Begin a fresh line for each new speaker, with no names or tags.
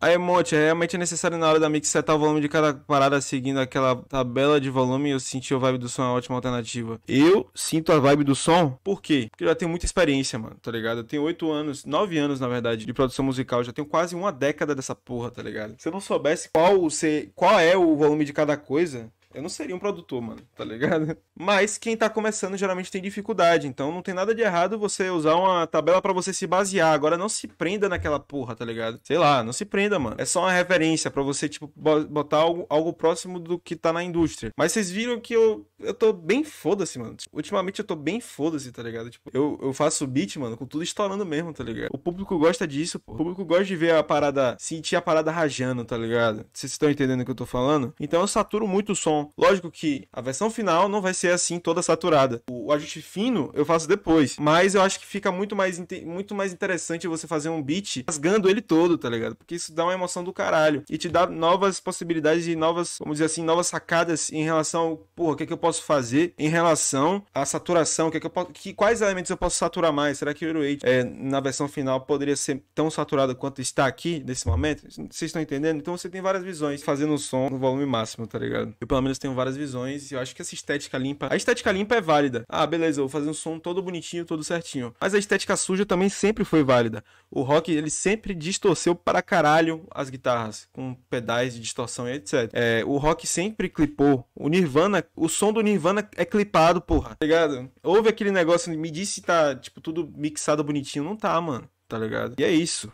Aí, Monte, é realmente é necessário na hora da mix setar o volume de cada parada seguindo aquela tabela de volume. Eu senti o vibe do som é uma ótima alternativa. Eu sinto a vibe do som, por quê? Porque eu já tenho muita experiência, mano, tá ligado? Eu tenho oito anos, nove anos, na verdade, de produção musical. Eu já tenho quase uma década dessa porra, tá ligado? Se eu não soubesse qual, se, qual é o volume de cada coisa, eu não seria um produtor, mano, tá ligado? Mas quem tá começando geralmente tem dificuldade, então não tem nada de errado você usar uma tabela para você se basear. Agora não se prenda naquela porra, tá ligado? Sei lá, não se prenda, mano. É só uma referência para você, tipo, botar algo, algo próximo do que tá na indústria. Mas vocês viram que eu, eu tô bem foda-se, mano. Ultimamente eu tô bem foda-se, tá ligado? Tipo, eu, eu faço beat, mano, com tudo estourando mesmo, tá ligado? O público gosta disso, pô. O público gosta de ver a parada, sentir a parada rajando, tá ligado? Vocês estão entendendo o que eu tô falando? Então eu saturo muito o som lógico que a versão final não vai ser assim toda saturada. O, ajuste fino eu faço depois, mas eu acho que fica muito mais, muito mais interessante você fazer um beat rasgando ele todo, tá ligado? Porque isso dá uma emoção do caralho e te dá novas possibilidades e novas, vamos dizer assim, novas sacadas em relação, ao, porra, o que é que eu posso fazer em relação à saturação, o que é que eu posso, que, quais elementos eu posso saturar mais? Será que o Euro 8 é, na versão final poderia ser tão saturado quanto está aqui nesse momento? Vocês estão entendendo? Então você tem várias visões fazendo o som no volume máximo, tá ligado? Eu pelo menos câmeras tenho várias visões. E eu acho que essa estética limpa. A estética limpa é válida. Ah, beleza, eu vou fazer um som todo bonitinho, todo certinho. Mas a estética suja também sempre foi válida. O rock, ele sempre distorceu para caralho as guitarras, com pedais de distorção e etc. É, o rock sempre clipou. O Nirvana, o som do Nirvana é clipado, porra. Tá ligado? Houve aquele negócio, me disse se tá, tipo, tudo mixado bonitinho. Não tá, mano. Tá ligado? E é isso.